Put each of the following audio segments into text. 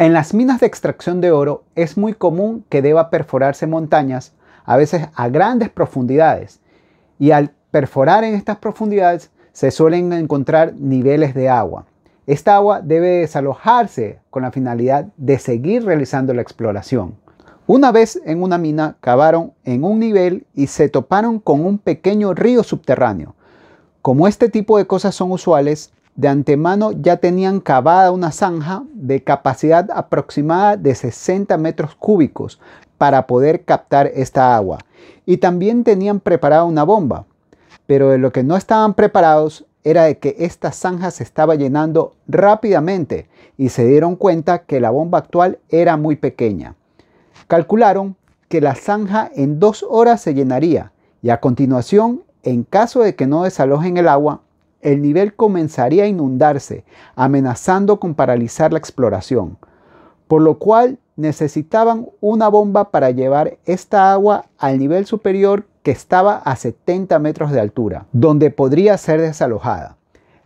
En las minas de extracción de oro es muy común que deba perforarse montañas, a veces a grandes profundidades, y al perforar en estas profundidades se suelen encontrar niveles de agua. Esta agua debe desalojarse con la finalidad de seguir realizando la exploración. Una vez en una mina cavaron en un nivel y se toparon con un pequeño río subterráneo. Como este tipo de cosas son usuales, de antemano ya tenían cavada una zanja de capacidad aproximada de 60 metros cúbicos para poder captar esta agua. Y también tenían preparada una bomba. Pero de lo que no estaban preparados era de que esta zanja se estaba llenando rápidamente y se dieron cuenta que la bomba actual era muy pequeña. Calcularon que la zanja en dos horas se llenaría y a continuación, en caso de que no desalojen el agua, el nivel comenzaría a inundarse, amenazando con paralizar la exploración, por lo cual necesitaban una bomba para llevar esta agua al nivel superior que estaba a 70 metros de altura, donde podría ser desalojada.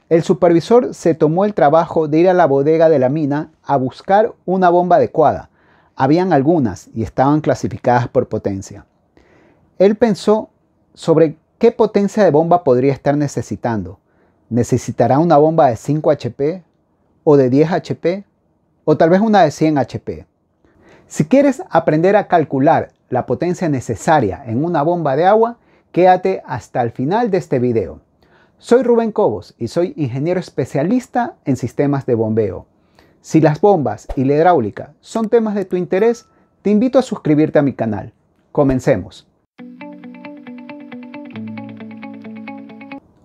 El supervisor se tomó el trabajo de ir a la bodega de la mina a buscar una bomba adecuada. Habían algunas y estaban clasificadas por potencia. Él pensó sobre qué potencia de bomba podría estar necesitando ¿Necesitará una bomba de 5 HP o de 10 HP o tal vez una de 100 HP? Si quieres aprender a calcular la potencia necesaria en una bomba de agua, quédate hasta el final de este video. Soy Rubén Cobos y soy ingeniero especialista en sistemas de bombeo. Si las bombas y la hidráulica son temas de tu interés, te invito a suscribirte a mi canal. Comencemos.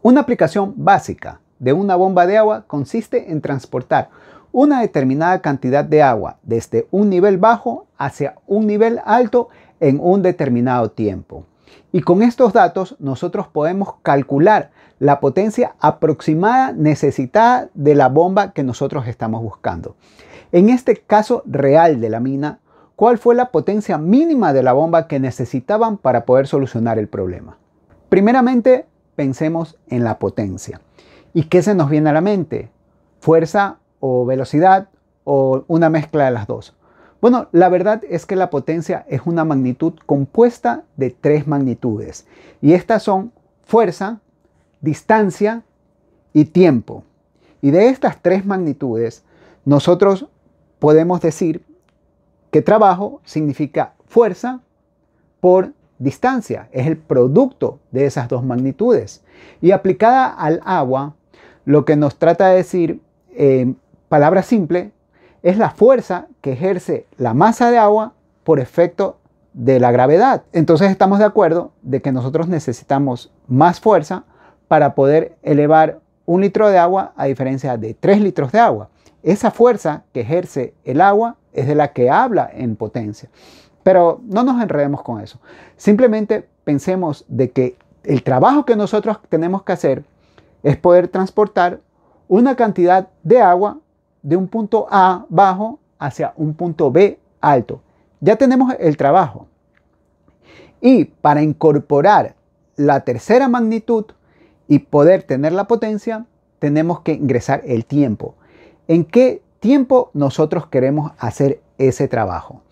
Una aplicación básica de una bomba de agua consiste en transportar una determinada cantidad de agua desde un nivel bajo hacia un nivel alto en un determinado tiempo. Y con estos datos nosotros podemos calcular la potencia aproximada necesitada de la bomba que nosotros estamos buscando. En este caso real de la mina, ¿cuál fue la potencia mínima de la bomba que necesitaban para poder solucionar el problema? Primeramente, pensemos en la potencia. ¿Y qué se nos viene a la mente? ¿Fuerza o velocidad o una mezcla de las dos? Bueno, la verdad es que la potencia es una magnitud compuesta de tres magnitudes y estas son fuerza, distancia y tiempo. Y de estas tres magnitudes, nosotros podemos decir que trabajo significa fuerza por distancia, es el producto de esas dos magnitudes. Y aplicada al agua, lo que nos trata de decir, en eh, palabra simple, es la fuerza que ejerce la masa de agua por efecto de la gravedad. Entonces estamos de acuerdo de que nosotros necesitamos más fuerza para poder elevar un litro de agua a diferencia de tres litros de agua. Esa fuerza que ejerce el agua es de la que habla en potencia. Pero no nos enredemos con eso. Simplemente pensemos de que el trabajo que nosotros tenemos que hacer es poder transportar una cantidad de agua de un punto A bajo hacia un punto B alto. Ya tenemos el trabajo. Y para incorporar la tercera magnitud y poder tener la potencia, tenemos que ingresar el tiempo. ¿En qué tiempo nosotros queremos hacer ese trabajo?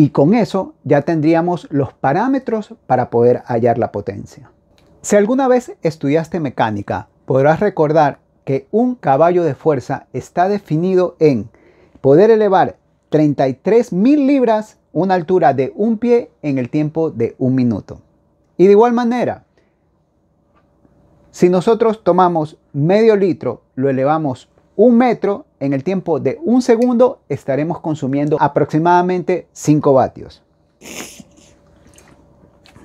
Y con eso ya tendríamos los parámetros para poder hallar la potencia. Si alguna vez estudiaste mecánica, podrás recordar que un caballo de fuerza está definido en poder elevar 33.000 libras una altura de un pie en el tiempo de un minuto. Y de igual manera, si nosotros tomamos medio litro, lo elevamos un metro, en el tiempo de un segundo estaremos consumiendo aproximadamente 5 vatios.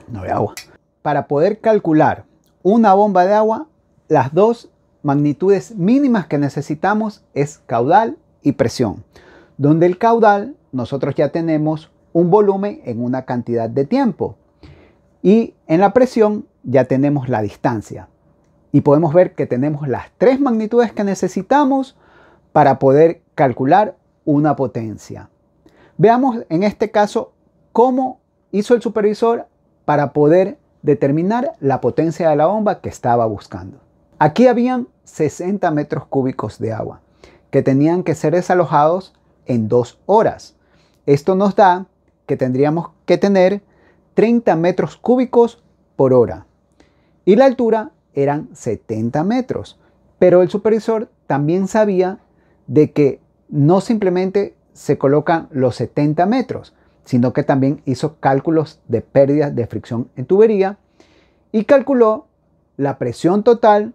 No hay agua. Para poder calcular una bomba de agua, las dos magnitudes mínimas que necesitamos es caudal y presión, donde el caudal nosotros ya tenemos un volumen en una cantidad de tiempo y en la presión ya tenemos la distancia y podemos ver que tenemos las tres magnitudes que necesitamos para poder calcular una potencia. Veamos en este caso cómo hizo el supervisor para poder determinar la potencia de la bomba que estaba buscando. Aquí habían 60 metros cúbicos de agua que tenían que ser desalojados en dos horas. Esto nos da que tendríamos que tener 30 metros cúbicos por hora. Y la altura eran 70 metros. Pero el supervisor también sabía de que no simplemente se colocan los 70 metros, sino que también hizo cálculos de pérdida de fricción en tubería y calculó la presión total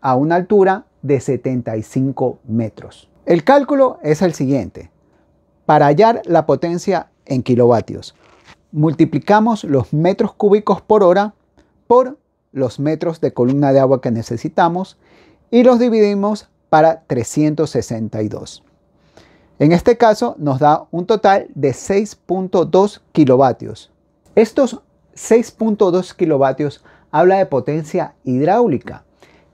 a una altura de 75 metros. El cálculo es el siguiente. Para hallar la potencia en kilovatios, multiplicamos los metros cúbicos por hora por los metros de columna de agua que necesitamos y los dividimos para 362. En este caso nos da un total de 6.2 kilovatios. Estos 6.2 kilovatios habla de potencia hidráulica.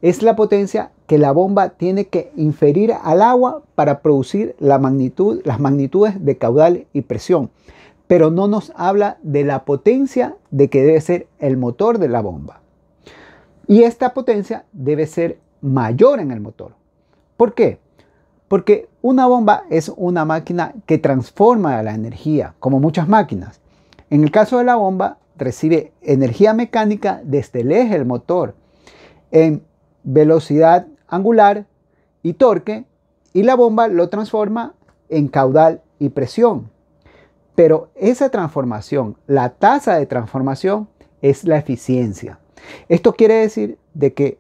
Es la potencia que la bomba tiene que inferir al agua para producir las magnitudes de caudal y presión. Pero no nos habla de la potencia de que debe ser el motor de la bomba. Y esta potencia debe ser mayor en el motor. ¿Por qué? Porque una bomba es una máquina que transforma la energía, como muchas máquinas. En el caso de la bomba, recibe energía mecánica desde el eje del motor en velocidad angular y torque y la bomba lo transforma en caudal y presión. Pero esa transformación, la tasa de transformación, es la eficiencia. Esto quiere decir de que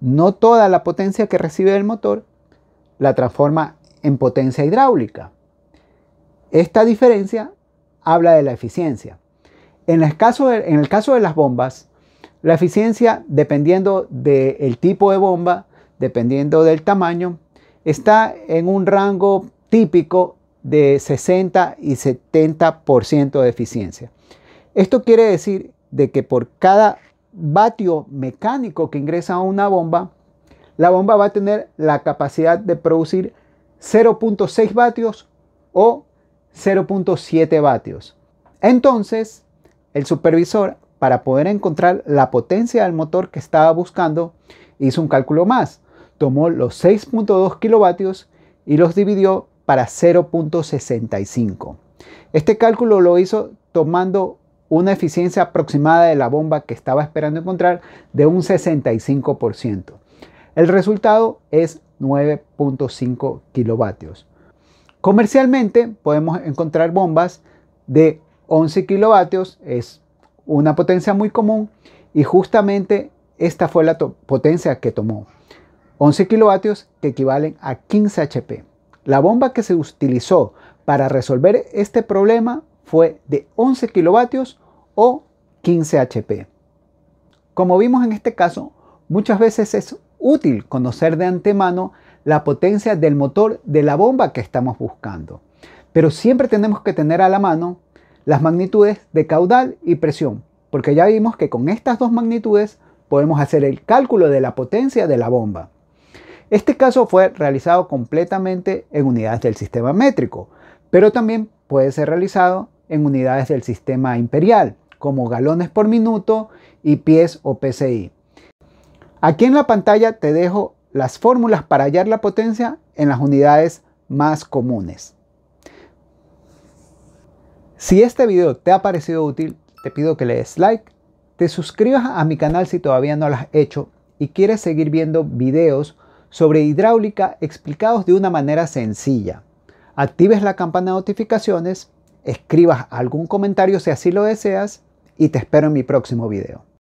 no toda la potencia que recibe el motor la transforma en potencia hidráulica. Esta diferencia habla de la eficiencia. En el caso de, en el caso de las bombas, la eficiencia, dependiendo del tipo de bomba, dependiendo del tamaño, está en un rango típico de 60 y 70% de eficiencia. Esto quiere decir de que por cada vatio mecánico que ingresa a una bomba, la bomba va a tener la capacidad de producir 0.6 vatios o 0.7 vatios. Entonces, el supervisor, para poder encontrar la potencia del motor que estaba buscando, hizo un cálculo más. Tomó los 6.2 kilovatios y los dividió para 0.65. Este cálculo lo hizo tomando una eficiencia aproximada de la bomba que estaba esperando encontrar de un 65%. El resultado es 9.5 kilovatios. Comercialmente podemos encontrar bombas de 11 kilovatios, es una potencia muy común y justamente esta fue la potencia que tomó. 11 kilovatios que equivalen a 15 HP. La bomba que se utilizó para resolver este problema fue de 11 kilovatios o 15 HP. Como vimos en este caso, muchas veces es útil conocer de antemano la potencia del motor de la bomba que estamos buscando, pero siempre tenemos que tener a la mano las magnitudes de caudal y presión, porque ya vimos que con estas dos magnitudes podemos hacer el cálculo de la potencia de la bomba. Este caso fue realizado completamente en unidades del sistema métrico, pero también puede ser realizado en unidades del sistema imperial, como galones por minuto y pies o psi. Aquí en la pantalla te dejo las fórmulas para hallar la potencia en las unidades más comunes. Si este video te ha parecido útil, te pido que le des like, te suscribas a mi canal si todavía no lo has hecho y quieres seguir viendo videos sobre hidráulica explicados de una manera sencilla. Actives la campana de notificaciones escribas algún comentario si así lo deseas y te espero en mi próximo video.